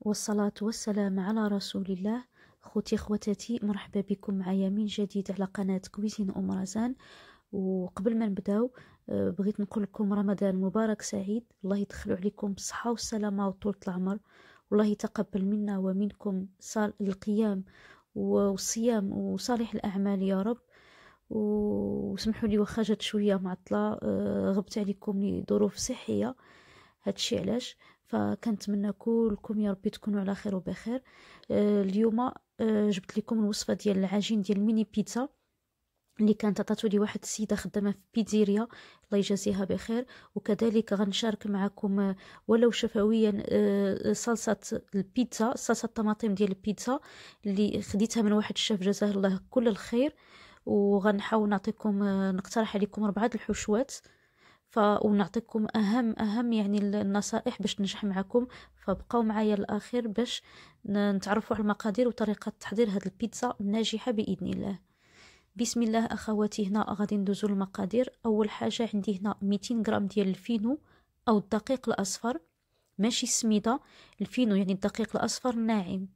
والصلاة والسلام على رسول الله خوتي خواتاتي مرحبا بكم معايا من جديد على قناة كويزين أم رزان وقبل ما نبداو آه، بغيت نقول لكم رمضان مبارك سعيد الله يدخلوا عليكم بالصحة والسلامة وطولة العمر والله يتقبل منا ومنكم القيام والصيام وصالح الأعمال يا رب وسمحوا لي واخا جات شويه معطله آه، غبت عليكم لظروف صحيه هادشي علاش فكنتمنى كلكم يا ربي تكونوا على خير وبخير آه، اليوم آه، جبت لكم الوصفه ديال العجين ديال ميني بيتزا اللي كانت عطاتو لي واحد السيده خدامه في بيتزيريا الله يجازيها بخير وكذلك غنشارك معكم آه، ولو شفويا صلصه البيتزا صلصه الطماطم ديال البيتزا اللي خديتها من واحد الشاف جزاه الله كل الخير وغنحاول نعطيكم نقترح عليكم اربعه الحشوات ف... ونعطيكم اهم اهم يعني النصائح باش ننجح معكم فبقاو معايا الاخير باش نتعرفوا على المقادير وطريقه تحضير هذه البيتزا الناجحه باذن الله بسم الله اخواتي هنا غادي ندوزو المقادير اول حاجه عندي هنا 200 غرام ديال الفينو او الدقيق الاصفر ماشي السميده الفينو يعني الدقيق الاصفر ناعم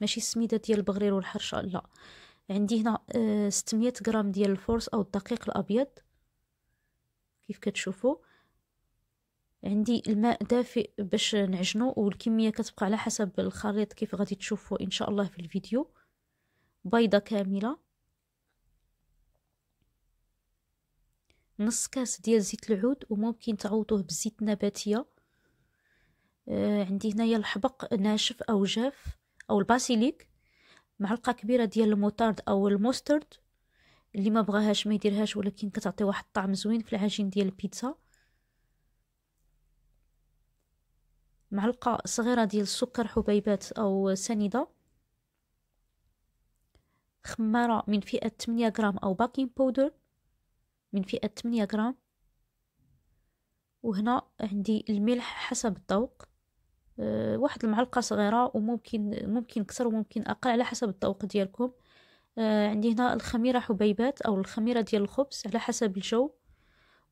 ماشي السميده ديال البغرير والحرشه لا عندي هنا 600 آه، غرام ديال الفورس او الدقيق الابيض كيف كتشوفوا عندي الماء دافئ باش نعجنو والكميه كتبقى على حسب الخليط كيف غادي تشوفوا ان شاء الله في الفيديو بيضه كامله نص كاس ديال زيت العود وممكن تعوضوه بزيت نباتيه آه عندي هنايا الحبق ناشف او جاف او الباسيليك معلقه كبيره ديال الموتارد او الموسترد اللي ما بغاهاش ما يديرهاش ولكن كتعطي واحد الطعم زوين في العجين ديال البيتزا معلقه صغيره ديال السكر حبيبات او سنيده خماره من فئه 8 غرام او باكين باودر من فئه 8 غرام وهنا عندي الملح حسب الذوق آه، واحد المعلقه صغيره وممكن ممكن اكثر وممكن اقل على حسب الذوق ديالكم آه، عندي هنا الخميرة حبيبات أو الخميرة ديال الخبز على حسب الجو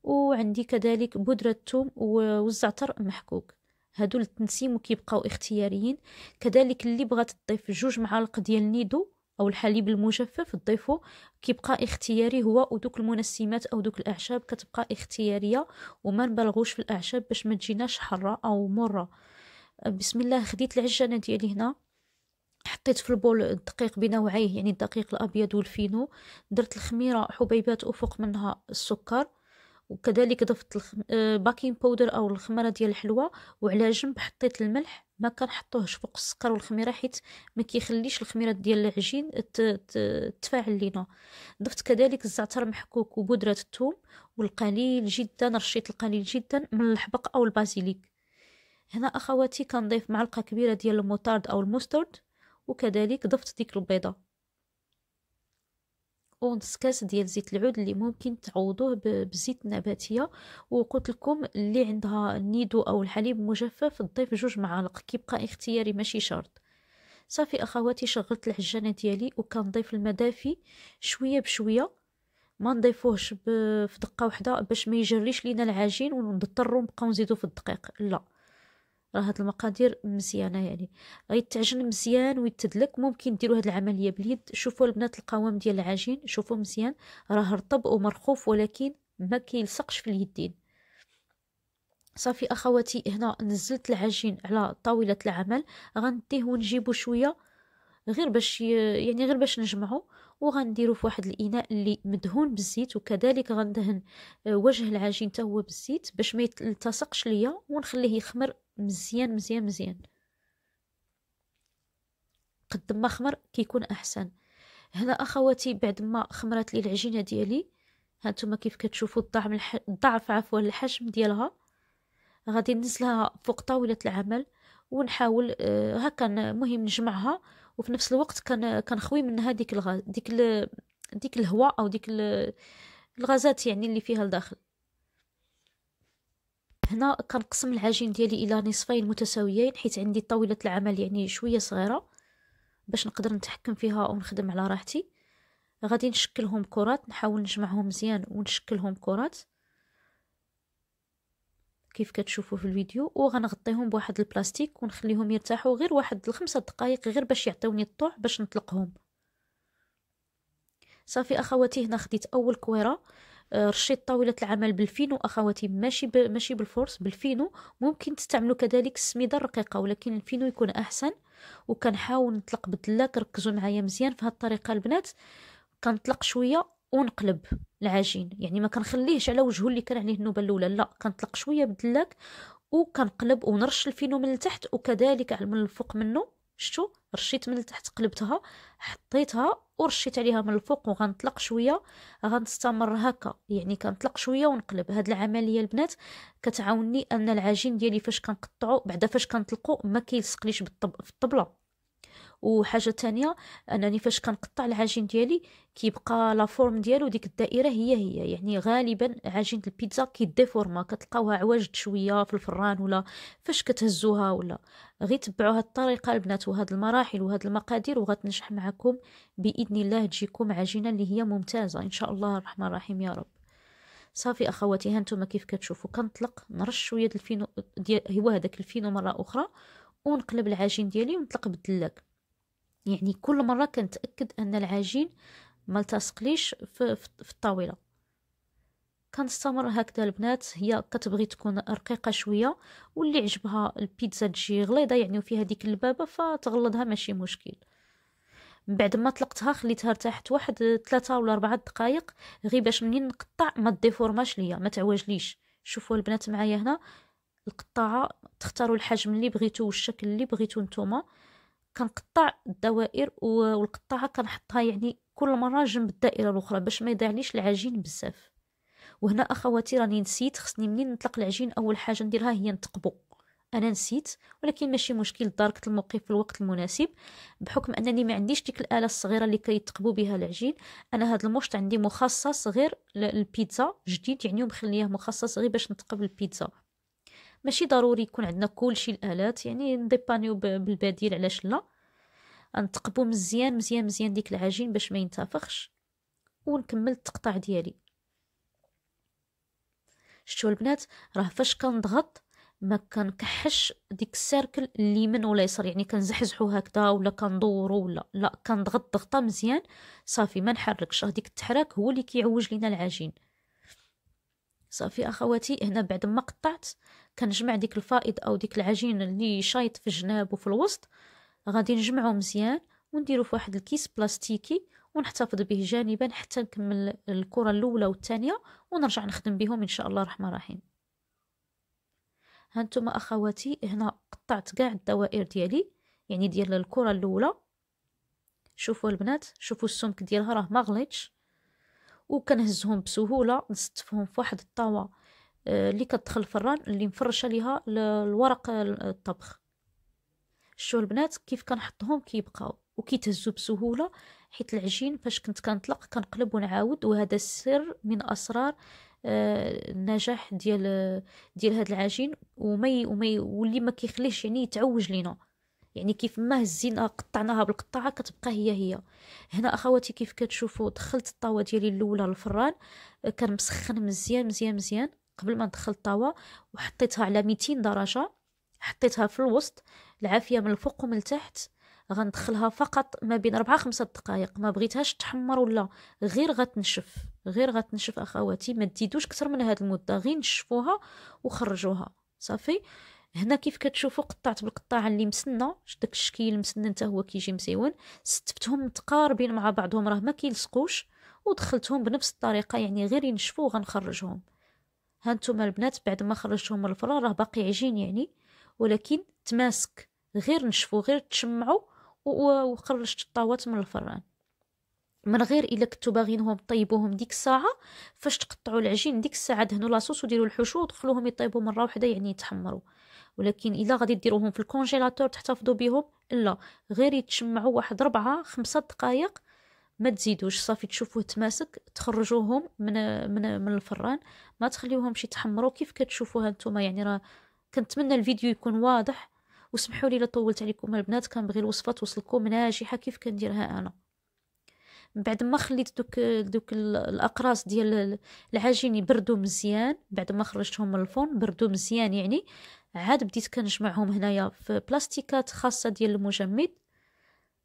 وعندي كذلك بودرة الثوم والزعتر محكوك هادو للتنسيم وكيبقاو اختياريين كذلك اللي بغات تضيف جوج معالق ديال النيدو او الحليب المجفف تضيفو كيبقى اختياري هو ودوك المنسمات او دوك الاعشاب كتبقى اختياريه وما نبالغوش في الاعشاب باش ما تجيناش حره او مره آه، بسم الله خديت العجانه ديالي هنا حطيت في البول الدقيق بنوعيه يعني الدقيق الابيض والفينو درت الخميره حبيبات وفوق منها السكر وكذلك ضفت الخم... باكين آه، باودر او الخميره ديال الحلوى وعلى جنب حطيت الملح ما كنحطوهش فوق السكر والخميره حيت ما كيخليش الخميره ديال العجين تتفاعل لينا ضفت كذلك الزعتر محكوك وبودره الثوم والقليل جدا رشيت القليل جدا من الحبق او البازيليك هنا اخواتي كنضيف معلقه كبيره ديال الموتارد او المسترد وكذلك ضفت ديك البيضة ونص كاس ديال زيت العود اللي ممكن تعوضوه بزيت نباتيه وقلت لكم اللي عندها النيدو او الحليب مجفف ضيف جوج معالق كيبقى اختياري ماشي شرط صافي اخواتي شغلت العجانه ديالي وكنضيف المدافي شويه بشويه ما نضيفوهش في دقه واحده باش ما يجريش لينا العجين ونضطروا نبقاو نزيدو في الدقيق لا راه هاد المقادير مزيانه يعني غيتعجن مزيان ويتدلك ممكن ديروا هاد العمليه باليد شوفوا البنات القوام ديال العجين شوفوا مزيان راه رطب ومرخوف ولكن ما كيلصقش في اليدين صافي اخواتي هنا نزلت العجين على طاوله العمل غنديه ونجيبو شويه غير باش يعني غير باش نجمعو وغنديرو في واحد الاناء اللي مدهون بالزيت وكذلك غندهن آه، وجه العجين حتى هو بالزيت باش ما يلتصقش ليا ونخليه يخمر مزيان مزيان مزيان قد ما خمر كيكون احسن هنا اخواتي بعد ما خمرت لي العجينه ديالي هانتوما كيف كتشوفوا الضعف الح... الضعف عفوا الحجم ديالها غادي ننزلها فوق طاوله العمل ونحاول آه، هكا المهم نجمعها وفي نفس الوقت كان كنخوي منها ديك الغاز ديك ال... ديك الهواء او ديك ال... الغازات يعني اللي فيها لداخل هنا كنقسم العجين ديالي الى نصفين متساويين حيت عندي طاوله العمل يعني شويه صغيره باش نقدر نتحكم فيها ونخدم على راحتي غادي نشكلهم كرات نحاول نجمعهم مزيان ونشكلهم كرات كيف كتشوفوا في الفيديو وغنغطيهم بواحد البلاستيك ونخليهم يرتاحوا غير واحد الخمسة دقائق غير باش يعطيوني الطوع باش نطلقهم صافي اخواتي هنا خديت اول كويره رشيط طاولة العمل بالفينو أخواتي ماشي ب... ماشي بالفورس بالفينو ممكن تستعملوا كذلك السميدة الرقيقة ولكن الفينو يكون أحسن وكنحاول نطلق بدلاك ركزوا معايا مزيان في هالطريقة البنات كنطلق شوية ونقلب العجين يعني ما كنخليهش على وجهه اللي كان عليه النوبه الاولى لا كنطلق شويه بدلاك وكنقلب ونرش الفينو من التحت وكذلك من الفوق منه شتو رشيت من التحت قلبتها حطيتها ورشيت عليها من الفوق وغنطلق شويه غنستمر هكا يعني كنطلق شويه ونقلب هاد العمليه البنات كتعاوني ان العجين ديالي فاش كنقطعو بعدا فاش كنطلقو ما كيلصقليش بالطب في الطبله وحاجه تانية انني فاش كنقطع العجين ديالي كيبقى لا فورم ديالو ديك الدائره هي هي يعني غالبا عجينه البيتزا كيديفورما كتلقاوها عوجت شويه في الفران ولا فاش كتهزوها ولا غير تبعوا هاد الطريقه البنات وهاد المراحل وهاد المقادير وغتنجح معكم باذن الله تجيكم عجينه اللي هي ممتازه ان شاء الله الرحمن الرحيم يا رب صافي اخواتي هانتوما كيف كتشوفوا كنطلق نرش شويه الفينو ديال هو هذاك الفينو مره اخرى ونقلب العجين ديالي ونطلق بالدلاك يعني كل مرة كنتأكد أن العجين ما التصقليش في, في الطاولة كنستمر هكذا البنات هي كتبغي تكون رقيقة شوية واللي عجبها البيتزا تجي غليظة يعني وفيها ديك اللبابة فتغلظها ماشي مشكل من بعد ما طلقتها خليتها ارتاحت واحد ثلاثة ولا أربعة دقائق غير باش منين نقطع ما ديفورماش ليا ما تعوجليش شوفوا البنات معايا هنا القطاعة تختاروا الحجم اللي بغيتو والشكل اللي بغيتو نتوما كنقطع الدوائر والقطاعه كنحطها يعني كل مره جنب الدائره الاخرى باش ما يضيعليش العجين بزاف وهنا اخواتي راني نسيت خصني منين نطلق العجين اول حاجه نديرها هي نتقبو انا نسيت ولكن ماشي مشكل داركت الموقف في الوقت المناسب بحكم انني ما عنديش ديك الاله الصغيره اللي كيتقبو بها العجين انا هذا المشط عندي مخصص غير للبيتزا جديد يعني ومخليه مخصص غير باش نتقبل البيتزا ماشي ضروري يكون عندنا كلشي الالات يعني نديبانيو بالبديل علاش لا نتقبو مزيان مزيان مزيان ديك العجين باش ما ينتفخش ونكمل التقطاع ديالي شتو البنات راه فاش كنضغط ما كنكحش ديك السيركل اليمين ولا يسار يعني كنزحزحو هكذا ولا كندورو ولا لا كنضغط ضغطه مزيان صافي ما نحركش هذيك التحراك هو اللي كيعوج لينا العجين صافي اخواتي هنا بعد ما قطعت كنجمع ديك الفائض او ديك العجين اللي شايط في الجناب وفي الوسط غادي نجمعو مزيان ونديرو في واحد الكيس بلاستيكي ونحتفظ به جانبا حتى نكمل الكره الاولى والثانيه ونرجع نخدم بهم ان شاء الله الرحمن الرحيم هانتوما اخواتي هنا قطعت كاع الدوائر ديالي يعني ديال الكره الاولى شوفوا البنات شوفوا السمك ديالها راه ما غليتش وكنهزهم بسهوله نستفهم في واحد الطاوه آه، اللي كتدخل الفران اللي مفرشه ليها الورق آه، الطبخ شو البنات كيف كنحطهم كيبقاو وكيتهزوا بسهوله حيت العجين فاش كنت كنطلق كنقلب ونعاود وهذا السر من اسرار آه، النجاح ديال ديال هذا العجين ومي ومي واللي ما كيخليش يعني يتعوج لينا يعني كيف ما هزينا قطعناها بالقطعه كتبقى هي هي هنا اخواتي كيف كتشوفوا دخلت الطاوه ديالي الاولى للفران كان مسخن مزيان مزيان مزيان قبل ما ندخل الطاوه وحطيتها على 200 درجه حطيتها في الوسط العافيه من الفوق ومن التحت غندخلها فقط ما بين ربعة خمسة دقائق ما بغيتهاش تحمر ولا غير غتنشف غير غتنشف اخواتي ما تديدوش كتر من هاد المده غير نشفوها وخرجوها صافي هنا كيف كتشوفوا قطعت بالقطاعه اللي مسنه داك الشكل مسنن حتى هو كيجي مسيون ستفتهم متقاربين مع بعضهم راه ما كيلصقوش ودخلتهم بنفس الطريقه يعني غير ينشفوا غنخرجهم هانتوما البنات بعد ما خرجتهم من الفرن راه باقي عجين يعني ولكن تماسك غير نشفو غير تشمعوا وخرجت الطاوات من الفران من غير الا كنتو باغينهم طيبوهم ديك الساعه فاش تقطعوا العجين ديك الساعه دهنوا لاصوص وديروا الحشو ودخلوهم يطيبوا مره واحده يعني يتحمروا ولكن الا غادي ديروهم في الكونجيلاتور تحتفظوا بهم لا غير يتشمعوا واحد ربعة خمسة دقائق ما تزيدوش صافي تشوفوه تماسك تخرجوهم من من من الفران ما تخليوهمش يتحمروا كيف كتشوفوها نتوما يعني راه كنتمنى الفيديو يكون واضح وسمحوا لي طولت عليكم البنات كنبغي الوصفه توصلكم ناجحه كيف كنديرها انا من بعد ما خليت دوك دوك الاقراص ديال العجين يبردوا مزيان بعد ما خرجتهم من الفرن بردوا مزيان يعني عاد بديت كنجمعهم هنايا في بلاستيكات خاصه ديال المجمد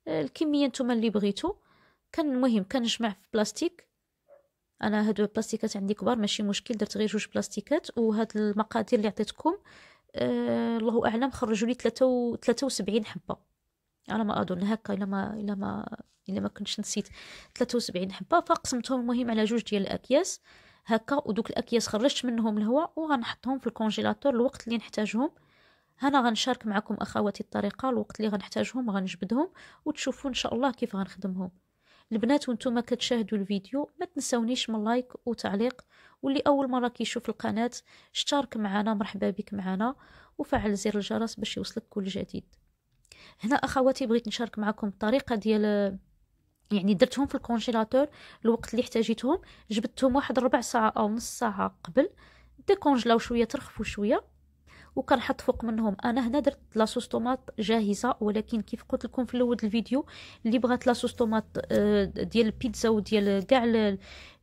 الكميه نتوما اللي بغيتو كان المهم كنجمع في بلاستيك انا هاد البلاستيكات عندي كبار ماشي مشكل درت غير جوج بلاستيكات وهاد المقادير اللي عطيتكم أه الله اعلم خرجوا لي 73 حبه على ما اظن هكا الا ما الا ما الا ما كنتش نسيت 73 حبه فقسمتهم المهم على جوج ديال الاكياس هكا ودوك الاكياس خرجت منهم الهواء وغنحطهم في الكونجيلاتور الوقت اللي نحتاجهم هنا غنشارك معكم اخواتي الطريقه الوقت اللي غنحتاجهم غنجبدهم وتشوفوا ان شاء الله كيف غنخدمهم البنات وانتم كتشاهدوا الفيديو ما تنسونيش من لايك وتعليق واللي اول مره كيشوف القناه اشترك معنا مرحبا بك معنا وفعل زر الجرس باش يوصلك كل جديد هنا اخواتي بغيت نشارك معكم الطريقه ديال يعني درتهم في الكونجيلاتور الوقت اللي احتاجيتهم جبتهم واحد ربع ساعه او نص ساعه قبل ديكونجلاو شويه ترخفوا شويه وكنحط فوق منهم انا هنا درت لاصوص طوماط جاهزه ولكن كيف قلت لكم في الاول الفيديو اللي بغات لاصوص طوماط آه، ديال البيتزا وديال كاع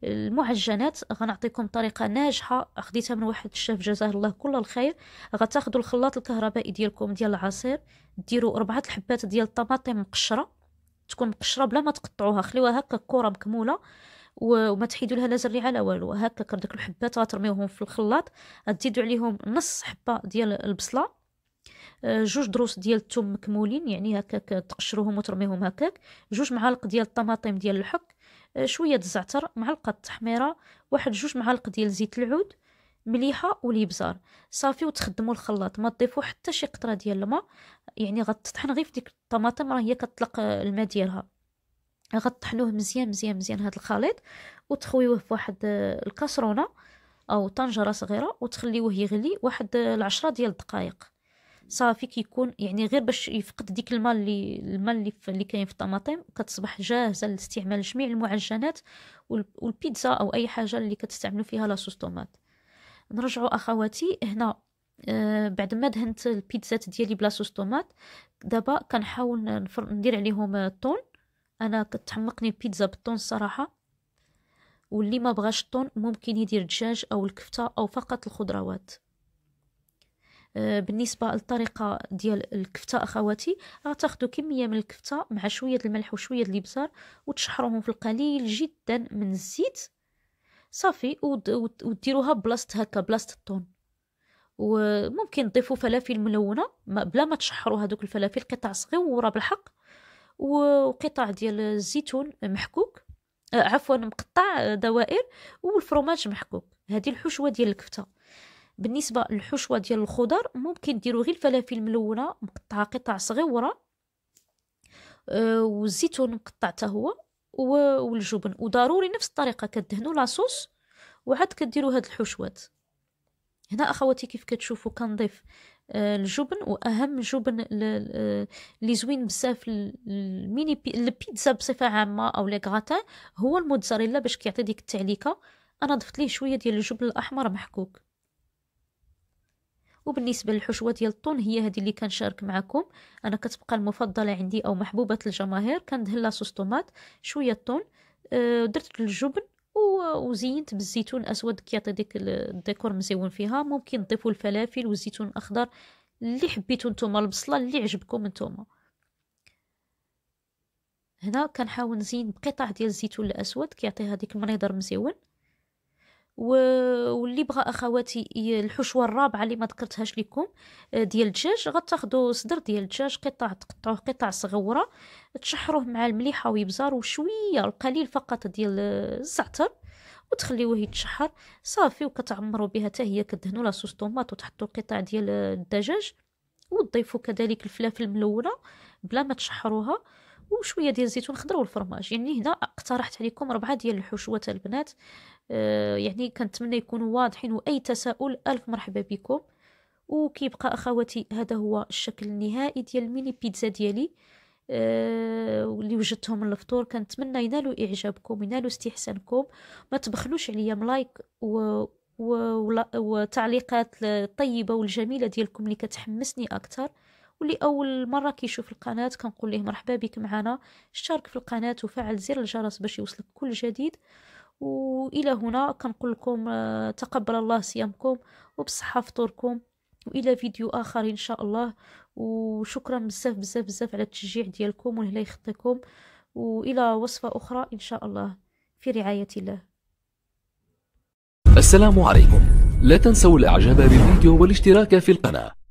المعجنات غنعطيكم طريقه ناجحه خديتها من واحد الشاف جزاه الله كل الخير غتاخذوا الخلاط الكهربائي ديالكم ديال العصير ديروا اربعه الحبات ديال الطماطم مقشره تكون مقشره بلا ما تقطعوها خليوها هكا كره مكموله وما تحيدوا لها لا زري على والو هكاك داك الحبات غترميوهم في الخلاط تزيدوا عليهم نص حبه ديال البصله آه، جوج دروس ديال الثوم مكمولين يعني هكاك تقشروهم وترميهم هكاك جوج معالق ديال الطماطم ديال الحك آه، شويه الزعتر معلقه التحميره واحد جوج معالق ديال زيت العود مليحه والابزار صافي وتخدموا الخلاط ما تضيفوا حتى شي قطره ديال الماء يعني غتطحن غير في ديك الطماطم راه هي كتطلق الماء ديالها غطحنوه مزيان مزيان مزيان هذا الخليط وتخويوه في واحد آه، الكاسرونه او طنجره صغيره وتخليوه يغلي واحد آه، العشرة ديال الدقائق صافي كيكون يعني غير باش يفقد ديك الماء اللي الماء اللي, اللي كاين في الطماطم كتصبح جاهزه لاستعمال جميع المعجنات والبيتزا او اي حاجه اللي كتستعملوا فيها لاصوص طوماط نرجعوا اخواتي هنا آه بعد ما دهنت البيتزات ديالي بلاصوص طوماط دابا كنحاول ندير عليهم الطون آه، انا كتحمقني البيتزا بالطون الصراحه واللي ما بغاش الطون ممكن يدير الدجاج او الكفته او فقط الخضروات آه، بالنسبه للطريقه ديال الكفته اخواتي غتاخذوا كميه من الكفته مع شويه الملح وشويه الابزار وتشحروهم في القليل جدا من الزيت صافي وديروها بلاصه هكا بلاصه الطون وممكن تضيفوا فلافل ملونه بلا ما تشحروا هذوك الفلافل قطع صغيره بالحق وقطع ديال الزيتون محكوك آه، عفوا مقطع آه، دوائر والفرماج محكوك هذه الحشوه ديال الكفته بالنسبه للحشوه ديال الخضر ممكن ديروا غير الفلافل ملونه مقطعه قطع صغيره آه، والزيتون مقطع حتى هو والجبن وضروري نفس الطريقه كدهنوا لاصوص وعاد كديروا هاد الحشوات هنا اخواتي كيف كتشوفوا كنضيف آه، الجبن واهم جبن آه، اللي زوين بزاف الميني بي البيتزا بصفه عامه او لي غراتان هو الموتزاريلا باش كيعطي ديك التعليكه انا ضفت ليه شويه ديال الجبن الاحمر محكوك وبالنسبه للحشوه ديال الطون هي هذه اللي كنشارك معكم انا كتبقى المفضله عندي او محبوبه الجماهير كندهن لا صوص طوماط شويه الطون آه، درت الجبن وزينت بالزيتون الاسود كيعطي ديك الديكور مزيون فيها ممكن تضيفوا الفلافل والزيتون الاخضر اللي حبيتو نتوما البصله اللي عجبكم نتوما هنا كنحاول نزين بقطع ديال الزيتون الاسود كيعطي هذيك المنظر مزيون واللي بغى اخواتي الحشوه الرابعه اللي ما ذكرتهاش لكم آه، ديال الدجاج غتاخذوا صدر ديال الدجاج قطع تقطعوه قطع صغوره تشحروه مع المليحه ويبزار وشويه القليل فقط ديال آه، الزعتر وتخليوه يتشحر صافي وكتعمروا بها حتى هي كدهنوا لاصوص طوماط وتحطوا قطع ديال آه، الدجاج وتضيفوا كذلك الفلافل ملونه بلا ما تشحروها وشويه ديال الزيتون خضر والفرماج يعني هنا اقترحت عليكم ربعه ديال الحشوات البنات آه يعني كنتمنى يكونوا واضحين واي تساؤل الف مرحبا بكم وكيبقى اخواتي هذا هو الشكل النهائي ديال الميني بيتزا ديالي آه، اللي وجدتهم للفطور كنتمنى ينالوا اعجابكم ينالوا استحسانكم ما تبخلوش عليا ملايك و... و... وتعليقات الطيبه والجميله ديالكم اللي كتحمسني اكثر واللي اول مره كيشوف القناه كنقول ليه مرحبا بك معنا اشترك في القناه وفعل زر الجرس باش يوصلك كل جديد والى هنا كنقول لكم آه، تقبل الله صيامكم وبصحه فطوركم والى فيديو اخر ان شاء الله وشكرا بزاف بزاف بزاف على التشجيع ديالكم والله يخطيكم والى وصفه اخرى ان شاء الله في رعايه الله السلام عليكم لا تنسوا الاعجاب بالفيديو والاشتراك في القناه